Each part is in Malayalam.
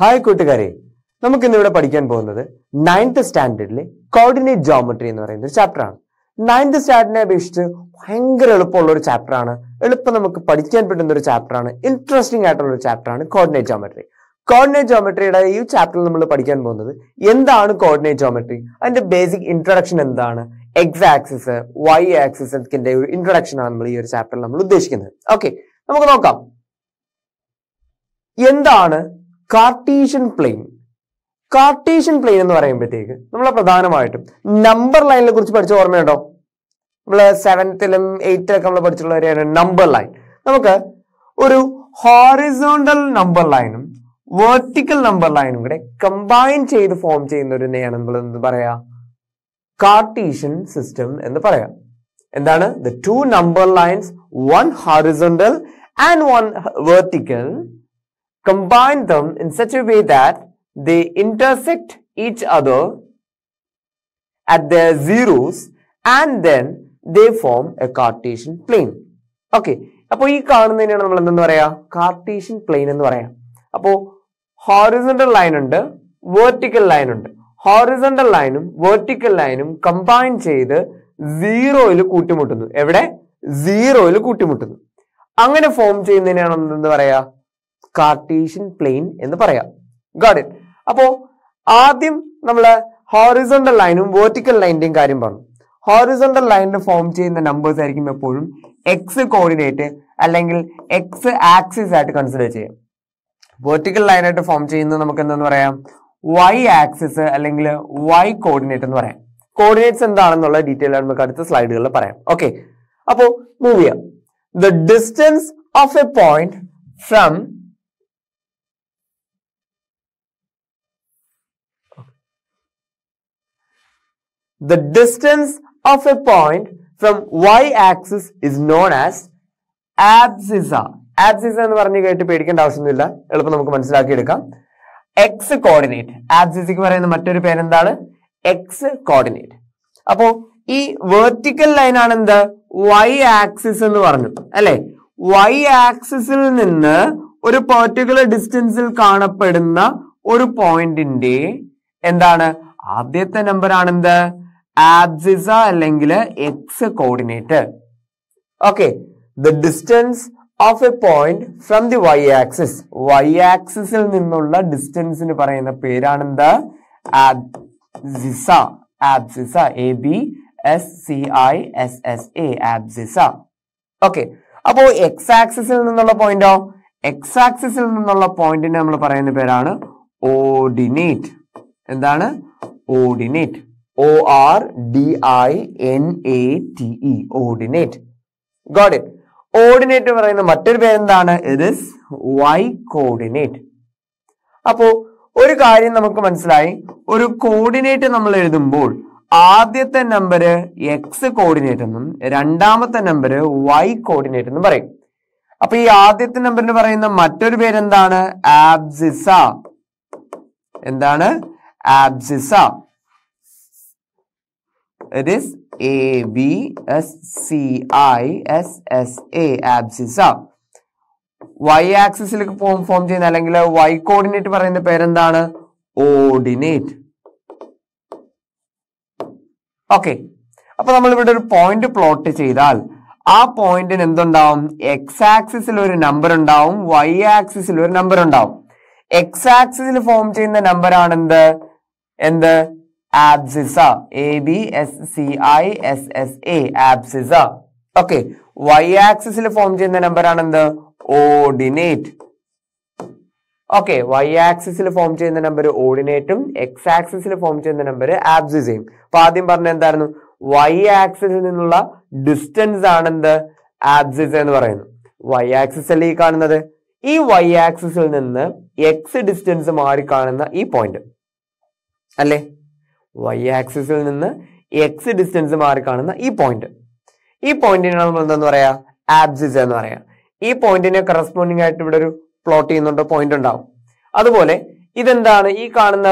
ഹായ് കൂട്ടുകാരെ നമുക്ക് ഇന്നിവിടെ പഠിക്കാൻ പോകുന്നത് നയൻത് സ്റ്റാൻഡേർഡിലെ കോർഡിനേറ്റ് ജോമെട്രി എന്ന് പറയുന്ന ഒരു ചാപ്റ്ററാണ് നയൻത് സ്റ്റാൻഡേർഡിനെ അപേക്ഷിച്ച് ഭയങ്കര എളുപ്പമുള്ള ഒരു ചാപ്റ്ററാണ് എളുപ്പം നമുക്ക് പഠിക്കാൻ പറ്റുന്ന ഒരു ചാപ്റ്ററാണ് ഇൻട്രസ്റ്റിംഗ് ആയിട്ടുള്ള ഒരു ചാപ്റ്ററാണ് കോർഡിനേറ്റ് ജോമെട്രി കോർഡിനേറ്റ് ജോമെട്രിയുടെ ഈ ചാപ്റ്ററിൽ നമ്മൾ പഠിക്കാൻ പോകുന്നത് എന്താണ് കോർഡിനേറ്റ് ജോമെട്രി അതിന്റെ ബേസിക് ഇൻട്രൊഡക്ഷൻ എന്താണ് എക്സ് ആക്സിസ് വൈ ആക്സിസ് ഒക്കെ ഒരു ഇൻട്രഡക്ഷൻ ആണ് നമ്മൾ ഈ ഒരു ചാപ്റ്ററിൽ നമ്മൾ ഉദ്ദേശിക്കുന്നത് ഓക്കെ നമുക്ക് നോക്കാം എന്താണ് കാർട്ടീഷ്യൻ പ്ലെയിൻ കാർട്ടീഷ്യൻ പ്ലെയിൻ എന്ന് പറയുമ്പോഴത്തേക്ക് നമ്മൾ പ്രധാനമായിട്ടും നമ്പർ ലൈനിനെ കുറിച്ച് പഠിച്ച ഓർമ്മയുണ്ടോ നമ്മൾ സെവൻത്തിലും എയ്റ്റിലൊക്കെ നമ്മൾ പഠിച്ചിട്ടുള്ള ഒരു നമ്പർ ലൈൻ നമുക്ക് ഒരു ഹോറിസോണ്ടൽ നമ്പർ ലൈനും വേർട്ടിക്കൽ നമ്പർ ലൈനും കൂടെ കമ്പൈൻ ചെയ്ത് ഫോം ചെയ്യുന്ന ഒരു നെയാണ് നമ്മൾ എന്ത് പറയാ കാർട്ടീഷ്യൻ സിസ്റ്റം എന്ന് പറയാം എന്താണ് the two number lines one horizontal and one vertical combine them in such a way that they intersect each other at their zeros and then they form a Cartesian plane. Okay. അപ്പോൾ ഈ കാണുന്നതിനാണ് നമ്മൾ എന്തെന്ന് പറയാ കാർട്ടീഷ്യൻ പ്ലെയിൻ എന്ന് പറയാം അപ്പോൾ ഹോറിസോണ്ടൽ ലൈൻ ഉണ്ട് വേർട്ടിക്കൽ ലൈൻ ഉണ്ട് ഹോറിസോണ്ടൽ ലൈനും വേർട്ടിക്കൽ ലൈനും കമ്പൈൻ ചെയ്ത് സീറോയിൽ കൂട്ടിമുട്ടുന്നു എവിടെ സീറോയിൽ കൂട്ടിമുട്ടുന്നു അങ്ങനെ ഫോം ചെയ്യുന്നതിനാണ് എന്തെന്ന് പറയാ കാർട്ടീഷ്യൻ പ്ലെയിൻ എന്ന് പറയാം ഗാഡിൻ ഇറ്റ് അപ്പോൾ ആദ്യം നമ്മൾ ഹോറിസോണ്ടൽ ലൈനും വേർട്ടിക്കൽ ലൈനിൻ്റെയും കാര്യം പറഞ്ഞു ഹോറിസോണ്ടൽ ലൈനിൽ ഫോം ചെയ്യുന്ന നമ്പേഴ്സ് ആയിരിക്കും എപ്പോഴും എക്സ് കോർഡിനേറ്റ് അല്ലെങ്കിൽ എക്സ് ആക്സിസ് ആയിട്ട് കൺസിഡർ ചെയ്യാം വേർട്ടിക്കൽ ലൈനായിട്ട് ഫോം ചെയ്യുന്നത് നമുക്ക് എന്താന്ന് പറയാം വൈ ആക്സിസ് അല്ലെങ്കിൽ വൈ കോർഡിനേറ്റ് എന്ന് പറയാം കോർഡിനേറ്റ്സ് എന്താണെന്നുള്ള ഡീറ്റെയിൽ നമുക്ക് അടുത്ത സ്ലൈഡുകളിൽ പറയാം ഓക്കെ അപ്പോൾ മൂവ് ചെയ്യാം the distance of a point from The distance of a point from y axis is known as abscissa. Abscissa എന്ന് പറഞ്ഞു കേട്ട് പേടിക്കേണ്ട ആവശ്യമൊന്നുമില്ല എളുപ്പം നമുക്ക് മനസ്സിലാക്കിയെടുക്കാം എക്സ് കോർഡിനേറ്റ് ആബ്സിസയ്ക്ക് പറയുന്ന മറ്റൊരു പേരെന്താണ് x കോർഡിനേറ്റ് അപ്പോ ഈ വേർട്ടിക്കൽ ലൈൻ ആണ് എന്ത് വൈ ആക്സിസ് എന്ന് പറഞ്ഞു അല്ലെ വൈ ആക്സിസിൽ നിന്ന് ഒരു പെർട്ടിക്കുലർ ഡിസ്റ്റൻസിൽ കാണപ്പെടുന്ന ഒരു പോയിന്റിന്റെ എന്താണ് ആദ്യത്തെ നമ്പർ ആണെന്ത് ആബ്സിസ അല്ലെങ്കിൽ X coordinate okay the distance of a point from the Y axis Y ആക്സിസിൽ നിന്നുള്ള ഡിസ്റ്റൻസിന് പറയുന്ന പേരാണെന്ത് abscissa abscissa A B S C I S S A abscissa okay അപ്പോ എക്സ് ആക്സിസിൽ നിന്നുള്ള പോയിന്റോ എക്സ് ആക്സിസിൽ നിന്നുള്ള പോയിന്റിന് നമ്മൾ പറയുന്ന പേരാണ് ഓർഡിനേറ്റ് എന്താണ് ordinate O R D I N A T E ordinate got it ordinate എന്ന് പറയുന്ന മറ്റൊരു പേരെന്താണ് ഇറ്റ് ഇസ് വൈ കോർഡിനേറ്റ് അപ്പോൾ ഒരു കാര്യം നമുക്ക് മനസ്സിലായി ഒരു കോർഡിനേറ്റ് നമ്മൾ എഴുതുമ്പോൾ ആദ്യത്തെ നമ്പർ എക്സ് കോർഡിനേറ്റ് എന്നും രണ്ടാമത്തെ നമ്പർ വൈ കോർഡിനേറ്റ് എന്നും പറയും അപ്പൊ ഈ ആദ്യത്തെ നമ്പറിന് പറയുന്ന മറ്റൊരു പേരെന്താണ് ആബ്സിസ എന്താണ് abscissa it is A B S C I S S A abscissa ആ വൈ ആക്സിസിലേക്ക് ഫോം ചെയ്യുന്ന അല്ലെങ്കിൽ വൈ കോർഡിനേറ്റ് പറയുന്ന പേരെന്താണ് ഓർഡിനേറ്റ് ഓക്കെ അപ്പൊ നമ്മൾ ഇവിടെ ഒരു പോയിന്റ് പ്ലോട്ട് ചെയ്താൽ ആ പോയിന്റിന് എന്തുണ്ടാവും എക്സ് ആക്സിസിൽ ഒരു നമ്പർ ഉണ്ടാവും വൈ ആക്സിസിൽ ഒരു നമ്പർ ഉണ്ടാവും എക്സ് ആക്സിസിൽ ഫോം ചെയ്യുന്ന നമ്പർ ആണെന്ത് എന്ത് abscissa A B S C I S S A abscissa okay y ആക്സിസിൽ ഫോം ചെയ്യുന്ന നമ്പർ ആണ് എന്ത് ഓർഡിനേറ്റ് ഓക്കെ വൈ ആക്സിസിൽ ഫോം ചെയ്യുന്ന നമ്പർ ഓർഡിനേറ്റും എക്സ് ആക്സിസിൽ ഫോം ചെയ്യുന്ന നമ്പർ ആബ്സിസയും അപ്പൊ ആദ്യം പറഞ്ഞ എന്തായിരുന്നു വൈ ആക്സിസിൽ നിന്നുള്ള ഡിസ്റ്റൻസ് ആണെന്ത് ആബ്സിസ് എന്ന് പറയുന്നു വൈ ആക്സിസ് അല്ലേ ഈ കാണുന്നത് ഈ വൈ ആക്സിസിൽ നിന്ന് എക്സ് ഡിസ്റ്റൻസ് മാറി കാണുന്ന ഈ പോയിന്റ് അല്ലേ വൈ ആക്സിസിൽ നിന്ന് എക്സ് ഡിസ്റ്റൻസ് മാറി കാണുന്ന ഈ പോയിന്റ് ഈ പോയിന്റിനെ നമ്മൾ എന്താന്ന് പറയാ ആബ്സിസ് എന്ന് പറയാ ഈ പോയിന്റിനെ കറസ്പോണ്ടിങ് ആയിട്ട് ഇവിടെ ഒരു പ്ലോട്ട് ചെയ്യുന്നുണ്ട് പോയിന്റ് ഉണ്ടാവും അതുപോലെ ഇതെന്താണ് ഈ കാണുന്ന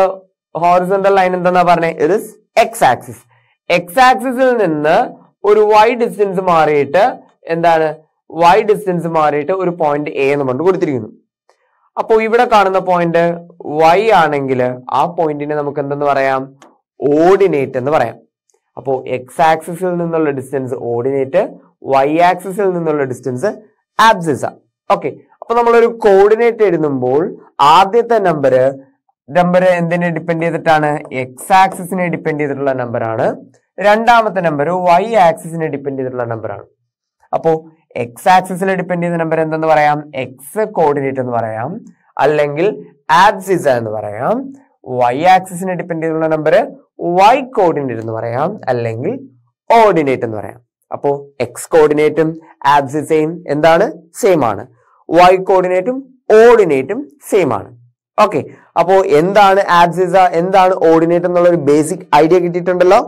ഹോറിസോണ്ടൽ ലൈൻ എന്താന്നാ പറഞ്ഞത് ഇത് എക്സ് ആക്സിസ് എക്സ് ആക്സിസിൽ നിന്ന് ഒരു വൈ ഡിസ്റ്റൻസ് മാറിയിട്ട് എന്താണ് വൈ ഡിസ്റ്റൻസ് മാറിയിട്ട് ഒരു പോയിന്റ് എ എന്ന് പറഞ്ഞു കൊടുത്തിരിക്കുന്നു അപ്പോൾ ഇവിടെ കാണുന്ന പോയിന്റ് വൈ ആണെങ്കിൽ ആ പോയിന്റിനെ നമുക്ക് എന്തെന്ന് പറയാം ഓർഡിനേറ്റ് എന്ന് പറയാം അപ്പോൾ എക്സ് ആക്സിസിൽ നിന്നുള്ള ഡിസ്റ്റൻസ് ഓർഡിനേറ്റ് വൈ ആക്സിസിൽ നിന്നുള്ള ഡിസ്റ്റൻസ് ആബ്സിസ ഓക്കെ അപ്പൊ നമ്മളൊരു കോർഡിനേറ്റ് എഴുതുമ്പോൾ ആദ്യത്തെ നമ്പർ നമ്പർ എന്തിനെ ഡിപ്പെൻഡ് ചെയ്തിട്ടാണ് എക്സ് ആക്സിസിനെ ഡിപ്പെൻഡ് ചെയ്തിട്ടുള്ള നമ്പറാണ് രണ്ടാമത്തെ നമ്പർ വൈ ആക്സിസിനെ ഡിപ്പെൻഡ് ചെയ്തിട്ടുള്ള നമ്പറാണ് അപ്പോൾ എക്സ് ആക്സിസിനെ ഡിപ്പെൻഡ് ചെയ്ത നമ്പർ എന്തെന്ന് പറയാം എക്സ് കോർഡിനേറ്റ് എന്ന് പറയാം അല്ലെങ്കിൽ ആബ്സിസ എന്ന് പറയാം വൈ ആക്സിസിനെ ഡിപ്പെൻഡ് ചെയ്തിട്ടുള്ള നമ്പർ വൈ കോർഡിനേറ്റ് എന്ന് പറയാം അല്ലെങ്കിൽ ഓർഡിനേറ്റ് എന്ന് പറയാം അപ്പോ എക്സ് കോർഡിനേറ്റും ആബ്സിസെയും എന്താണ് സെയിം ആണ് വൈ കോർഡിനേറ്റും ഓർഡിനേറ്റും സെയിം ആണ് ഓക്കെ അപ്പോ എന്താണ് ആബ്സിസ എന്താണ് ഓർഡിനേറ്റ് എന്നുള്ള ഒരു ബേസിക് ഐഡിയ കിട്ടിയിട്ടുണ്ടല്ലോ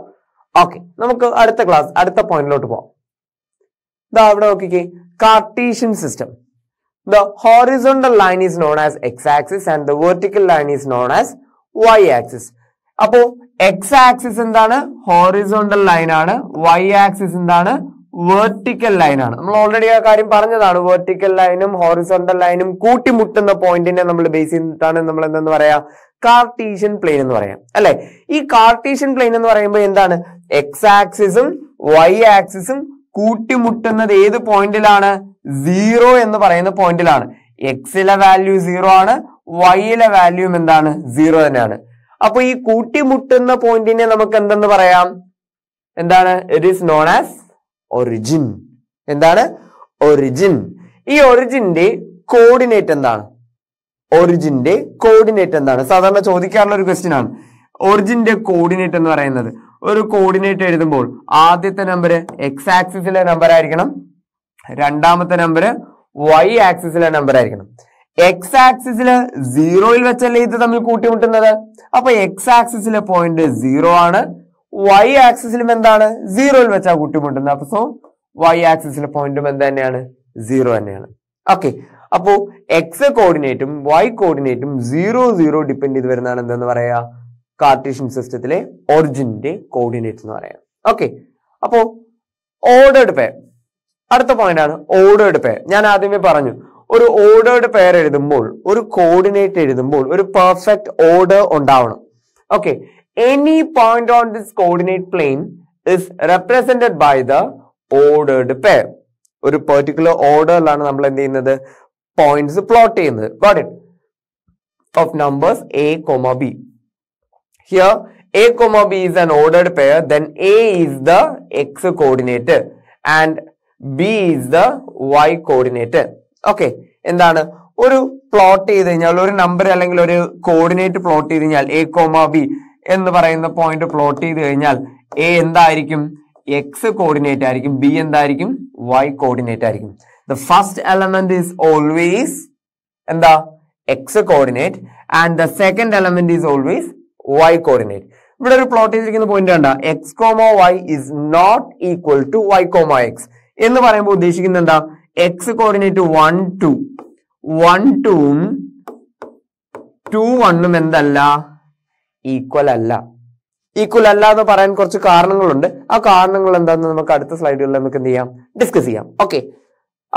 ഓക്കെ നമുക്ക് അടുത്ത ക്ലാസ് അടുത്ത പോയിന്റിലോട്ട് പോവാം ഇതാ അവിടെ നോക്കിക്കേ Cartesian system the horizontal line is known as x axis and the vertical line is known as y axis അപ്പോ എക്സ് ആക്സിസ് എന്താണ് ഹോറിസോണ്ടൽ ലൈൻ ആണ് വൈ ആക്സിസ് എന്താണ് വെർട്ടിക്കൽ ലൈനാണ് നമ്മൾ ഓൾറെഡി ആ കാര്യം പറഞ്ഞതാണ് വെർട്ടിക്കൽ ലൈനും ഹോറിസോണ്ടൽ ലൈനും കൂട്ടിമുട്ടുന്ന പോയിന്റിനെ നമ്മൾ ബേസ് ചെയ്തിട്ടാണ് നമ്മൾ എന്തെന്ന് പറയാ കാർട്ടീഷ്യൻ പ്ലെയിൻ എന്ന് പറയാം അല്ലെ ഈ കാർട്ടീഷ്യൻ പ്ലെയിൻ എന്ന് പറയുമ്പോൾ എന്താണ് എക്സ് ആക്സിസും വൈ ആക്സിസും കൂട്ടിമുട്ടുന്നത് ഏത് പോയിന്റിലാണ് സീറോ എന്ന് പറയുന്ന പോയിന്റിലാണ് എക്സിലെ വാല്യൂ സീറോ ആണ് വൈയിലെ വാല്യൂം എന്താണ് സീറോ തന്നെയാണ് അപ്പൊ ഈ കൂട്ടിമുട്ടുന്ന പോയിന്റിനെ നമുക്ക് എന്തെന്ന് പറയാം എന്താണ് it is known as origin എന്താണ് ഒറിജിൻ ഈ ഒറിജിന്റെ കോർഡിനേറ്റ് എന്താണ് ഒറിജിന്റെ കോർഡിനേറ്റ് എന്താണ് സാധാരണ ചോദിക്കാറുള്ള ഒരു ക്വസ്റ്റ്യൻ ആണ് ഒറിജിന്റെ കോർഡിനേറ്റ് എന്ന് പറയുന്നത് ഒരു കോർഡിനേറ്റ് എഴുതുമ്പോൾ ആദ്യത്തെ നമ്പർ എക്സ് ആക്സിസിലെ നമ്പർ ആയിരിക്കണം രണ്ടാമത്തെ നമ്പർ വൈ ആക്സിസിലെ നമ്പർ ആയിരിക്കണം എക്സ് ആക്സിസിൽ സീറോയിൽ വെച്ചല്ലേ ഇത് തമ്മിൽ കൂട്ടിമുട്ടുന്നത് അപ്പൊ എക്സ് ആക്സിസിലെ പോയിന്റ് സീറോ ആണ് വൈ ആക്സിസിലും എന്താണ് സീറോയിൽ വെച്ചാ കൂട്ടിമുട്ടുന്നത് അപ്പൊ സോ വൈ ആക്സിസിലെ പോയിന്റും എന്ത് തന്നെയാണ് സീറോ തന്നെയാണ് ഓക്കെ അപ്പോൾ എക്സ് കോർഡിനേറ്റും വൈ കോർഡിനേറ്റും സീറോ സീറോ ഡിപ്പെൻഡ് ചെയ്ത് വരുന്നതാണ് എന്തെന്ന് പറയാ കാർട്ടീഷ്യൻ സിസ്റ്റത്തിലെ ഒറിജിനിന്റെ കോർഡിനേറ്റ് എന്ന് പറയാം ഓക്കെ അപ്പോൾ ഓർഡേഡ് പേർ അടുത്ത പോയിന്റ് ആണ് ഓർഡേഡ് പേർ ഞാൻ ആദ്യമേ പറഞ്ഞു ഒരു ഓർഡേർഡ് പെയർ എഴുതുമ്പോൾ ഒരു കോർഡിനേറ്റ് എഴുതുമ്പോൾ ഒരു പെർഫെക്റ്റ് ഓർഡർ ഉണ്ടാവണം okay any point on this coordinate plane is represented by the ordered pair ഒരു പെർട്ടിക്കുലർ ഓർഡറിലാണ് നമ്മൾ എന്ത് ചെയ്യുന്നത് പോയിന്റ്സ് പ്ലോട്ട് ചെയ്യുന്നത് got it of numbers a comma b here a comma b is an ordered pair then a is the x coordinate and b is the y coordinate okay എന്താണ് ഒരു പ്ലോട്ട് ചെയ്ത് കഴിഞ്ഞാൽ ഒരു നമ്പർ അല്ലെങ്കിൽ ഒരു കോർഡിനേറ്റ് പ്ലോട്ട് ചെയ്ത് കഴിഞ്ഞാൽ എ കോമ ബി എന്ന് പറയുന്ന പോയിന്റ് പ്ലോട്ട് ചെയ്ത് കഴിഞ്ഞാൽ എ എന്തായിരിക്കും എക്സ് കോർഡിനേറ്റ് ആയിരിക്കും ബി എന്തായിരിക്കും വൈ കോർഡിനേറ്റ് ആയിരിക്കും the first element is always എന്താ x coordinate and the second element is always y coordinate ഇവിടെ ഒരു പ്ലോട്ട് ചെയ്തിരിക്കുന്ന പോയിന്റ് കണ്ട x comma y is not equal to y comma x എന്ന് പറയുമ്പോൾ ഉദ്ദേശിക്കുന്നത് എന്താ x coordinate one two one ടൂവും ടു വണ്ണും എന്തല്ല ഈക്വൽ അല്ല ഈക്വൽ അല്ല എന്ന് പറയാൻ കുറച്ച് കാരണങ്ങളുണ്ട് ആ കാരണങ്ങൾ എന്താണെന്ന് നമുക്ക് അടുത്ത സ്ലൈഡുകളിൽ നമുക്ക് എന്ത് ചെയ്യാം ഡിസ്കസ് ചെയ്യാം ഓക്കെ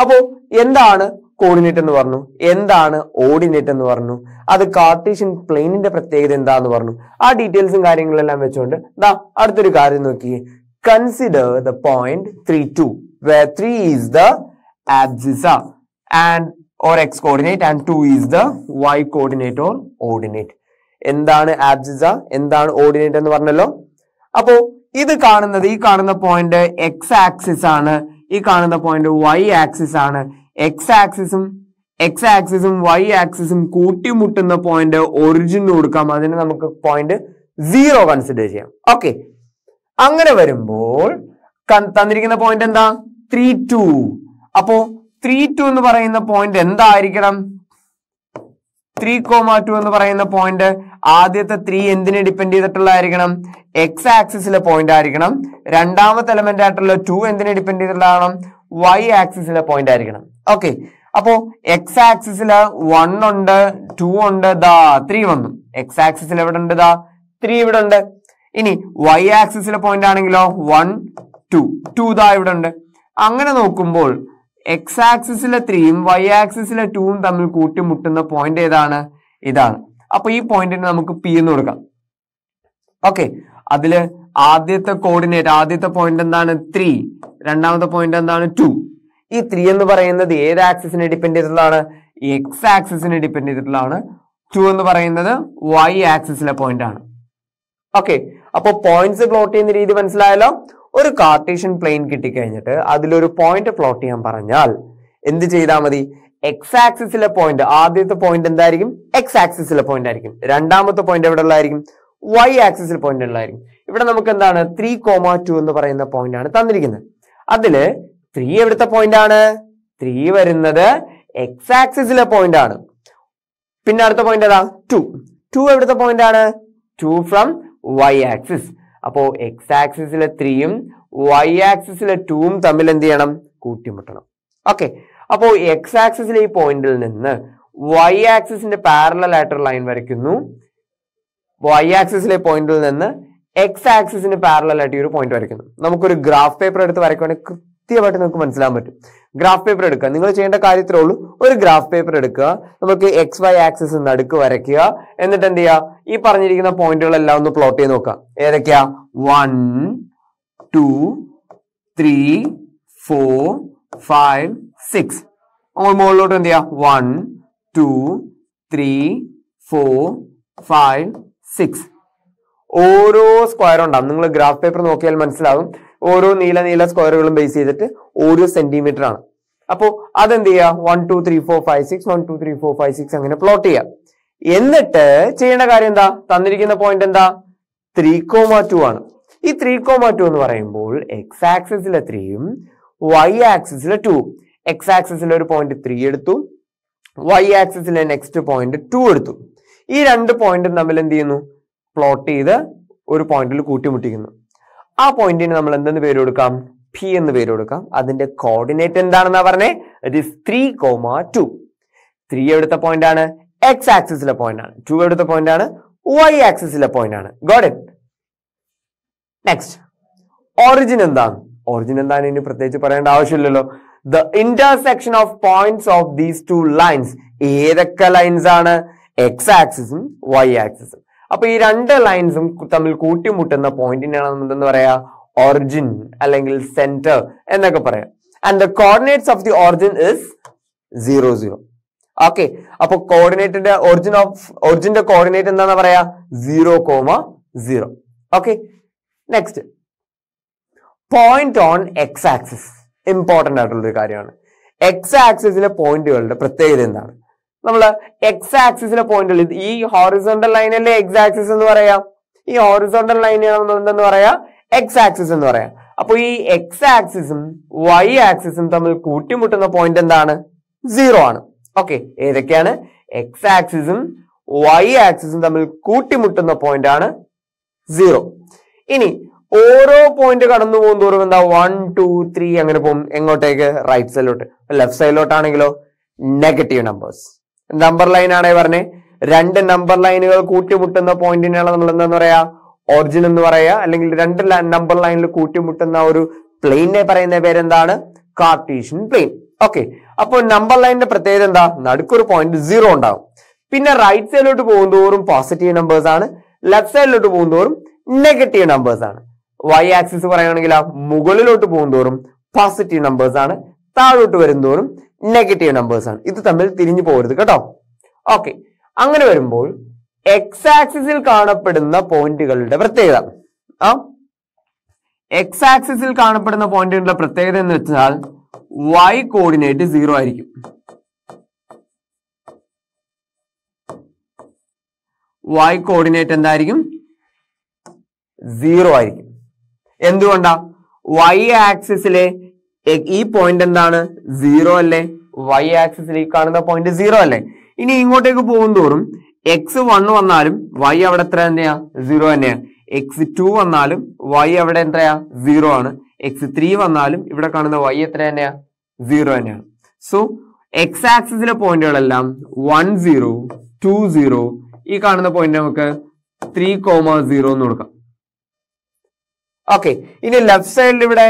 അപ്പോ എന്താണ് കോർഡിനേറ്റ് എന്ന് പറഞ്ഞു എന്താണ് ഓർഡിനേറ്റ് എന്ന് പറഞ്ഞു അത് കാർട്ടീഷ്യൻ പ്ലെയിനിന്റെ പ്രത്യേകത എന്താന്ന് പറഞ്ഞു ആ ഡീറ്റെയിൽസും കാര്യങ്ങളെല്ലാം വെച്ചുകൊണ്ട് ദാ അടുത്തൊരു കാര്യം നോക്കി consider the point three two where 3 is the abscissa and or x coordinate and 2 is the y coordinate or ordinate എന്താണ് ആബ്സിസ എന്താണ് ഓർഡിനേറ്റ് എന്ന് പറഞ്ഞല്ലോ അപ്പോ ഇത് കാണുന്നത് ഈ കാണുന്ന പോയിന്റ് എക്സ് ആക്സിസ് ആണ് ഈ കാണുന്ന പോയിന്റ് വൈ ആക്സിസ് ആണ് എക്സ് ആക്സിസും എക്സ് ആക്സിസും വൈ ആക്സിസും കൂട്ടിമുട്ടുന്ന പോയിന്റ് ഒറിജിൻ കൊടുക്കാം അതിന് നമുക്ക് പോയിന്റ് സീറോ കൺസിഡർ ചെയ്യാം ഓക്കെ അങ്ങനെ വരുമ്പോൾ തന്നിരിക്കുന്ന പോയിന്റ് എന്താ ത്രീ ടു അപ്പോ ത്രീ ടു എന്ന് പറയുന്ന പോയിന്റ് എന്തായിരിക്കണം ത്രീ കോമ ടു എന്ന് പറയുന്ന പോയിന്റ് ആദ്യത്തെ ത്രീ എന്തിനെ ഡിപ്പെൻഡ് ചെയ്തിട്ടുള്ളതായിരിക്കണം എക്സ് ആക്സിസിലെ പോയിന്റ് ആയിരിക്കണം രണ്ടാമത്തെ എലമെന്റ് ആയിട്ടുള്ള ടു എന്തിനെ ഡിപ്പെൻഡ് ചെയ്തിട്ടുള്ളതാണ് വൈ ആക്സിസിലെ പോയിന്റ് ആയിരിക്കണം ഓക്കെ അപ്പോ എക്സ് ആക്സിസില് വൺ ഉണ്ട് ടു ഉണ്ട് ദാ ത്രീ വന്നു എക്സ് ആക്സിസിൽ എവിടെ ഉണ്ട് ദാ ത്രീ ഇവിടെ ഉണ്ട് ഇനി വൈ ആക്സിസിലെ പോയിന്റ് ആണെങ്കിലോ വൺ ടു ടു ദാ ഇവിടെ ഉണ്ട് അങ്ങനെ നോക്കുമ്പോൾ എക്സ് ആക്സിസിലെ ത്രീയും വൈ ആക്സിസിലെ ടൂവും തമ്മിൽ കൂട്ടിമുട്ടുന്ന പോയിന്റ് ഏതാണ് ഇതാണ് അപ്പൊ ഈ പോയിന്റിന് നമുക്ക് പി എന്ന് കൊടുക്കാം ഓക്കെ അതില് ആദ്യത്തെ കോർഡിനേറ്റ് ആദ്യത്തെ പോയിന്റ് എന്താണ് ത്രീ രണ്ടാമത്തെ പോയിന്റ് എന്താണ് ടു ഈ ത്രീ എന്ന് പറയുന്നത് ഏത് ആക്സിസിനെ ഡിപ്പെൻഡ് ചെയ്തിട്ടുള്ളതാണ് എക്സ് ആക്സിസിനെ ഡിപ്പെൻഡ് ചെയ്തിട്ടുള്ളതാണ് ടു എന്ന് പറയുന്നത് വൈ ആക്സിസിലെ പോയിന്റ് ആണ് ഓക്കെ അപ്പോൾ പോയിന്റ്സ് പ്ലോട്ട് ചെയ്യുന്ന രീതി മനസ്സിലായല്ലോ ഒരു കാർട്ടീഷ്യൻ പ്ലെയിൻ കിട്ടിക്കഴിഞ്ഞിട്ട് അതിലൊരു പോയിന്റ് പ്ലോട്ട് ചെയ്യാൻ പറഞ്ഞാൽ എന്ത് ചെയ്താൽ മതി എക്സ് ആക്സിസിലെ പോയിന്റ് ആദ്യത്തെ പോയിന്റ് എന്തായിരിക്കും എക്സ് ആക്സിസിലെ പോയിന്റ് ആയിരിക്കും രണ്ടാമത്തെ പോയിന്റ് എവിടെ ഉള്ളതായിരിക്കും വൈ ആക്സിസിൽ പോയിന്റ് ഉള്ളതായിരിക്കും ഇവിടെ നമുക്ക് എന്താണ് ത്രീ കോമ ടു എന്ന് പറയുന്ന പോയിന്റ് ആണ് തന്നിരിക്കുന്നത് അതില് ത്രീ എവിടുത്തെ പോയിന്റ് ആണ് ത്രീ വരുന്നത് എക്സ് ആക്സിസിലെ പോയിന്റ് ആണ് പിന്നെ അടുത്ത പോയിന്റ് ഏതാ ടു ടു എവിടുത്തെ പോയിന്റ് ആണ് ടു ഫ്രം വൈ ആക്സിസ് അപ്പോൾ എക്സ് ആക്സിസിലെ ത്രീയും വൈ ആക്സിസിലെ ടൂവും തമ്മിൽ എന്ത് ചെയ്യണം കൂട്ടിമുട്ടണം ഓക്കെ അപ്പോൾ എക്സ് ആക്സിസിലെ ഈ പോയിന്റിൽ നിന്ന് വൈ ആക്സിസിന്റെ പാരലൽ ആയിട്ടൊരു ലൈൻ വരയ്ക്കുന്നു വൈ ആക്സിസിലെ പോയിന്റിൽ നിന്ന് എക്സ് ആക്സിസിന് പാരലൽ ആയിട്ട് ഈ ഒരു പോയിന്റ് വരയ്ക്കുന്നു നമുക്കൊരു ഗ്രാഫ് പേപ്പർ എടുത്ത് വരയ്ക്കുവാണെങ്കിൽ കൃത്യമായിട്ട് നമുക്ക് മനസ്സിലാൻ പറ്റും ഗ്രാഫ് പേപ്പർ എടുക്കുക നിങ്ങൾ ചെയ്യേണ്ട കാര്യത്തിലേ ഉള്ളൂ ഒരു ഗ്രാഫ് പേപ്പർ എടുക്കുക നമുക്ക് എക്സ് വൈ ആക്സിസ് നടുക്ക് വരയ്ക്കുക എന്നിട്ട് എന്ത് ചെയ്യുക ഈ പറഞ്ഞിരിക്കുന്ന പോയിന്റുകളെല്ലാം ഒന്ന് പ്ലോട്ട് ചെയ്ത് നോക്കുക ഏതൊക്കെയാ one two three four five six മുകളിലോട്ട് എന്ത് ചെയ്യുക one two three four five six ഓരോ സ്ക്വയർ ഉണ്ടാവും നിങ്ങൾ ഗ്രാഫ് പേപ്പർ നോക്കിയാൽ മനസ്സിലാകും ഓരോ നീല നീല സ്ക്വയറുകളും ബേസ് ചെയ്തിട്ട് ഓരോ സെന്റിമീറ്റർ ആണ് അപ്പോ അതെന്ത് ചെയ്യുക one two three four five six one two three four five six അങ്ങനെ പ്ലോട്ട് ചെയ്യാം എന്നിട്ട് ചെയ്യേണ്ട കാര്യം എന്താ തന്നിരിക്കുന്ന പോയിന്റ് എന്താ ത്രീ കോമ ടു ആണ് ഈ ത്രീ കോമ ടു എന്ന് പറയുമ്പോൾ എക്സ് ആക്സിസിലെ ത്രീയും വൈ ആക്സിസിലെ ടു എക്സ് ആക്സിസിലെ ഒരു പോയിന്റ് ത്രീ എടുത്തു വൈ ആക്സിസിലെ നെക്സ്റ്റ് പോയിന്റ് ടു എടുത്തു ഈ രണ്ട് പോയിന്റും തമ്മിൽ എന്ത് ചെയ്യുന്നു പ്ലോട്ട് ചെയ്ത് ഒരു പോയിന്റിൽ കൂട്ടിമുട്ടിക്കുന്നു ആ പോയിന്റിന് നമ്മൾ എന്തെന്ന് പേര് കൊടുക്കാം പി എന്ന് പേര് കൊടുക്കാം അതിന്റെ കോർഡിനേറ്റ് എന്താണെന്നാ പറഞ്ഞേ it is three comma two three എടുത്ത പോയിന്റ് ആണ് എക്സ് ആക്സിസിലെ പോയിന്റ് ആണ് ടു എടുത്ത പോയിന്റ് ആണ് വൈ ആക്സിസിലെ പോയിന്റ് ആണ് ഗോഡ് ഇറ്റ് നെക്സ്റ്റ് ഓറിജിൻ എന്താണ് ഓറിജിൻ എന്താണ് ഇനി പ്രത്യേകിച്ച് പറയേണ്ട ആവശ്യമില്ലല്ലോ the intersection of points of these two lines ഏതൊക്കെ ലൈൻസ് ആണ് എക്സ് ആക്സിസും വൈ ആക്സിസും അപ്പൊ ഈ രണ്ട് ലൈൻസും തമ്മിൽ കൂട്ടിമുട്ടുന്ന പോയിന്റിനെയാണ് നമ്മൾ എന്താ പറയാ ഒറിജിൻ അല്ലെങ്കിൽ സെന്റർ എന്നൊക്കെ പറയാം and the coordinates of the origin is zero zero okay അപ്പൊ കോർഡിനേറ്റിന്റെ ഒറിജിൻ ഓഫ് ഒറിജിന്റെ കോർഡിനേറ്റ് എന്താന്ന് പറയാ zero comma zero okay next point on x axis ആയിട്ടുള്ള ആയിട്ടുള്ളൊരു കാര്യമാണ് എക്സ് ആക്സിസിലെ പോയിന്റുകളുടെ പ്രത്യേകത എന്താണ് നമ്മൾ എക്സ് ആക്സിസിലെ പോയിന്റുകൾ ഈ ഹോറിസോണ്ടൽ ലൈനല്ലേ എക്സ് ആക്സിസ് എന്ന് പറയാം ഈ ഹോറിസോണ്ടൽ ലൈനെ നമ്മൾ പറയാം എക്സ് ആക്സിസ് എന്ന് പറയാം അപ്പൊ ഈ എക്സ് ആക്സിസും വൈ ആക്സിസും തമ്മിൽ കൂട്ടിമുട്ടുന്ന പോയിന്റ് എന്താണ് സീറോ ആണ് ഓക്കെ ഏതൊക്കെയാണ് എക്സ് ആക്സിസും വൈ ആക്സിസും തമ്മിൽ കൂട്ടിമുട്ടുന്ന പോയിന്റ് ആണ് സീറോ ഇനി ഓരോ പോയിന്റ് കടന്നു പോകും തോറും എന്താ വൺ ടു ത്രീ അങ്ങനെ പോകും എങ്ങോട്ടേക്ക് റൈറ്റ് സൈഡിലോട്ട് ലെഫ്റ്റ് സൈഡിലോട്ടാണെങ്കിലോ നെഗറ്റീവ് നമ്പേഴ്സ് നമ്പർ ലൈൻ ആണേ പറഞ്ഞേ രണ്ട് നമ്പർ ലൈനുകൾ കൂട്ടിമുട്ടുന്ന പോയിന്റിനാണ് നമ്മൾ എന്താന്ന് പറയാ ഒറിജിൻ എന്ന് പറയാ അല്ലെങ്കിൽ രണ്ട് നമ്പർ ലൈനിൽ കൂട്ടിമുട്ടുന്ന ഒരു പ്ലെയിനെ പറയുന്ന പേരെന്താണ് കാർട്ടീഷ്യൻ പ്ലെയിൻ ഓക്കെ അപ്പോൾ നമ്പർ ലൈനിന്റെ പ്രത്യേകത എന്താ നടുക്കൊരു പോയിന്റ് സീറോ ഉണ്ടാവും പിന്നെ റൈറ്റ് സൈഡിലോട്ട് തോറും പോസിറ്റീവ് നമ്പേഴ്സ് ആണ് ലെഫ്റ്റ് സൈഡിലോട്ട് തോറും നെഗറ്റീവ് നമ്പേഴ്സ് ആണ് വൈ ആക്സിസ് പറയുകയാണെങ്കിൽ ആ മുകളിലോട്ട് തോറും പോസിറ്റീവ് നമ്പേഴ്സ് ആണ് താഴോട്ട് തോറും നെഗറ്റീവ് നമ്പേഴ്സ് ആണ് ഇത് തമ്മിൽ തിരിഞ്ഞു പോകരുത് കേട്ടോ ഓക്കെ അങ്ങനെ വരുമ്പോൾ എക്സ് ആക്സിസിൽ കാണപ്പെടുന്ന പോയിന്റുകളുടെ പ്രത്യേകത ആ എക്സ് ആക്സിസിൽ കാണപ്പെടുന്ന പോയിന്റുകളുടെ പ്രത്യേകത എന്ന് വെച്ചാൽ വൈ കോർഡിനേറ്റ് സീറോ ആയിരിക്കും വൈ കോർഡിനേറ്റ് എന്തായിരിക്കും സീറോ ആയിരിക്കും എന്തുകൊണ്ടാ വൈ ആക്സിസിലെ ഈ പോയിന്റ് എന്താണ് സീറോ അല്ലേ വൈ ആക്സിസിൽ ഈ കാണുന്ന പോയിന്റ് സീറോ അല്ലേ ഇനി ഇങ്ങോട്ടേക്ക് പോകും തോറും എക്സ് വൺ വന്നാലും വൈ അവിടെ എത്ര തന്നെയാ സീറോ തന്നെയാണ് എക്സ് ടു വന്നാലും വൈ അവിടെ എത്രയാ സീറോ ആണ് എക്സ് ത്രീ വന്നാലും ഇവിടെ കാണുന്ന വൈ എത്ര തന്നെയാ സീറോ തന്നെയാണ് സോ എക്സ് ആക്സിസിലെ പോയിന്റുകളെല്ലാം വൺ സീറോ ടു സീറോ ഈ കാണുന്ന പോയിന്റ് നമുക്ക് ത്രീ കോമ സീറോ എന്ന് കൊടുക്കാം ഓക്കെ ഇനി ലെഫ്റ്റ് സൈഡിൽ ഇവിടെ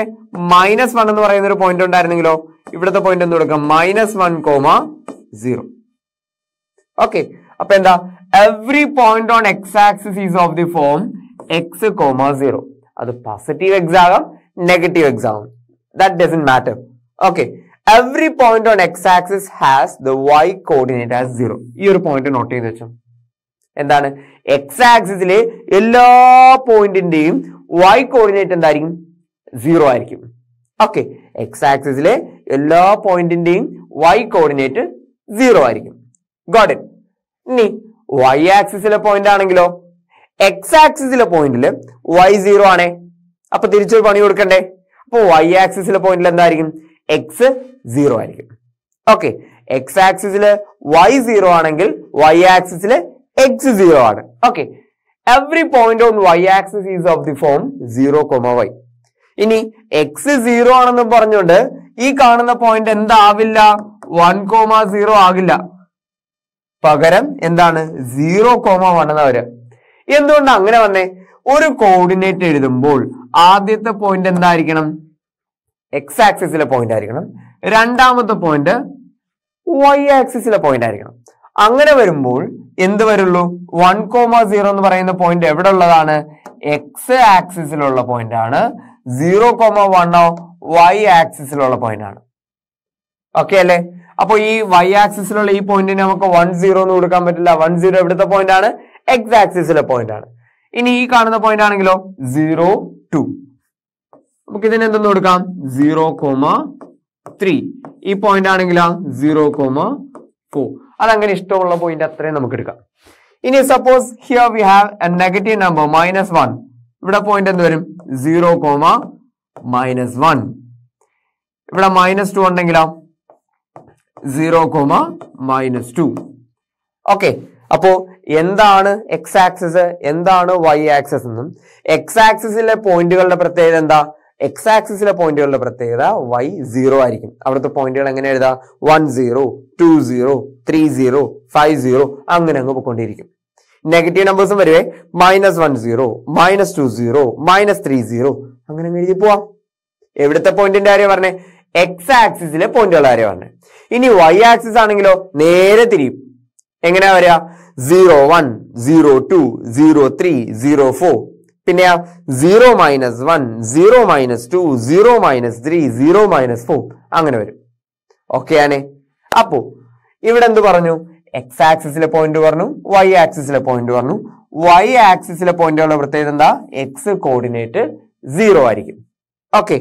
മൈനസ് വൺ എന്ന് പറയുന്ന ഒരു പോയിന്റ് ഉണ്ടായിരുന്നെങ്കിലോ ഇവിടുത്തെ പോയിന്റ് എന്ത് കൊടുക്കാം minus one comma zero okay അപ്പൊ എന്താ every point on x axis is of the form x comma zero അത് പോസിറ്റീവ് എക്സ് ആകാം നെഗറ്റീവ് എക്സ് ആകാം that doesn't matter okay every point on x axis has the y coordinate as zero ഈ ഒരു പോയിന്റ് നോട്ട് ചെയ്ത് വെച്ചോ എന്താണ് എക്സ് ആക്സിസിലെ എല്ലാ പോയിന്റിന്റെയും വൈ കോർഡിനേറ്റ് എന്തായിരിക്കും സീറോ ആയിരിക്കും ഓക്കെ എക്സ് ആക്സിസിലെ എല്ലാ പോയിന്റിന്റെയും വൈ കോർഡിനേറ്റ് സീറോ ആയിരിക്കും ഗോഡൻ ഇറ്റ് ഇനി വൈ ആക്സിസിലെ പോയിന്റ് ആണെങ്കിലോ എക്സ് ആക്സിസിലെ പോയിന്റിൽ വൈ സീറോ ആണേ അപ്പൊ തിരിച്ചൊരു പണി കൊടുക്കണ്ടേ അപ്പോൾ വൈ ആക്സിസിലെ പോയിന്റിൽ എന്തായിരിക്കും എക്സ് സീറോ ആയിരിക്കും ഓക്കെ എക്സ് ആക്സിസിൽ വൈ സീറോ ആണെങ്കിൽ വൈ ആക്സിസിലെ x zero ആണ് okay every point on y axis is of the form zero comma y ഇനി എക്സ് സീറോ ആണെന്ന് പറഞ്ഞുകൊണ്ട് ഈ കാണുന്ന പോയിന്റ് എന്താവില്ല വൺ കോമ സീറോ ആകില്ല പകരം എന്താണ് സീറോ കോമ വൺ എന്നാ വരിക എന്തുകൊണ്ട് അങ്ങനെ വന്നേ ഒരു കോർഡിനേറ്റ് എഴുതുമ്പോൾ ആദ്യത്തെ പോയിന്റ് എന്തായിരിക്കണം എക്സ് ആക്സിസിലെ പോയിന്റ് ആയിരിക്കണം രണ്ടാമത്തെ പോയിന്റ് വൈ ആക്സിസിലെ പോയിന്റ് ആയിരിക്കണം അങ്ങനെ വരുമ്പോൾ എന്ത് വരുള്ളൂ വൺ കോമ സീറോ എന്ന് പറയുന്ന പോയിന്റ് എവിടെ ഉള്ളതാണ് എക്സ് ആക്സിസിലുള്ള പോയിന്റ് ആണ് സീറോ കോമ വണ്ണോ വൈ ആക്സിസിലുള്ള പോയിന്റ് ആണ് ഓക്കെ അല്ലേ അപ്പൊ ഈ വൈ ആക്സിസിലുള്ള ഈ പോയിന്റിന് നമുക്ക് വൺ സീറോ എന്ന് കൊടുക്കാൻ പറ്റില്ല വൺ സീറോ എവിടുത്തെ പോയിന്റ് ആണ് എക്സ് ആക്സിസിലെ പോയിന്റ് ആണ് ഇനി ഈ കാണുന്ന പോയിന്റ് ആണെങ്കിലോ സീറോ ടു നമുക്ക് ഇതിന് എന്തെന്ന് കൊടുക്കാം സീറോ കോമ ത്രീ ഈ പോയിന്റ് ആണെങ്കിലോ സീറോ കോമ ഫോർ അതങ്ങനെ ഇഷ്ടമുള്ള പോയിന്റ് അത്രയും നമുക്ക് എടുക്കാം ഇനി suppose here we have a negative number minus one ഇവിടെ പോയിന്റ് എന്ത് വരും സീറോ കോമ മൈനസ് വൺ ഇവിടെ മൈനസ് ടു ഉണ്ടെങ്കിലോ zero comma minus two okay അപ്പോ എന്താണ് എക്സ് ആക്സിസ് എന്താണ് വൈ ആക്സിസ് എന്നും എക്സ് ആക്സിസിലെ പോയിന്റുകളുടെ പ്രത്യേകത എന്താ എക്സ് ആക്സിസിലെ പോയിന്റുകളുടെ പ്രത്യേകത വൈ സീറോ ആയിരിക്കും അവിടുത്തെ പോയിന്റുകൾ എങ്ങനെ എഴുതാം one zero two zero three zero five zero അങ്ങനെ അങ്ങ് പോയിക്കൊണ്ടിരിക്കും നെഗറ്റീവ് നമ്പേഴ്സും വരുവേ minus one zero minus two zero minus three zero അങ്ങനെ അങ്ങ് എഴുതി പോവാം എവിടുത്തെ പോയിന്റിന്റെ കാര്യം പറഞ്ഞേ എക്സ് ആക്സിസിലെ പോയിന്റുകളുടെ കാര്യം പറഞ്ഞേ ഇനി വൈ ആക്സിസ് ആണെങ്കിലോ നേരെ തിരിയും എങ്ങനെയാ വരിക zero one zero two zero three zero four പിന്നെ zero minus one zero minus two zero minus three zero minus four അങ്ങനെ വരും ഓക്കെ ആണേ അപ്പോ ഇവിടെ എന്ത് പറഞ്ഞു എക്സ് ആക്സിസിലെ പോയിന്റ് പറഞ്ഞു വൈ ആക്സിസിലെ പോയിന്റ് പറഞ്ഞു വൈ ആക്സിസിലെ പോയിന്റുകളുടെ പ്രത്യേകത എന്താ എക്സ് കോർഡിനേറ്റ് സീറോ ആയിരിക്കും ഓക്കെ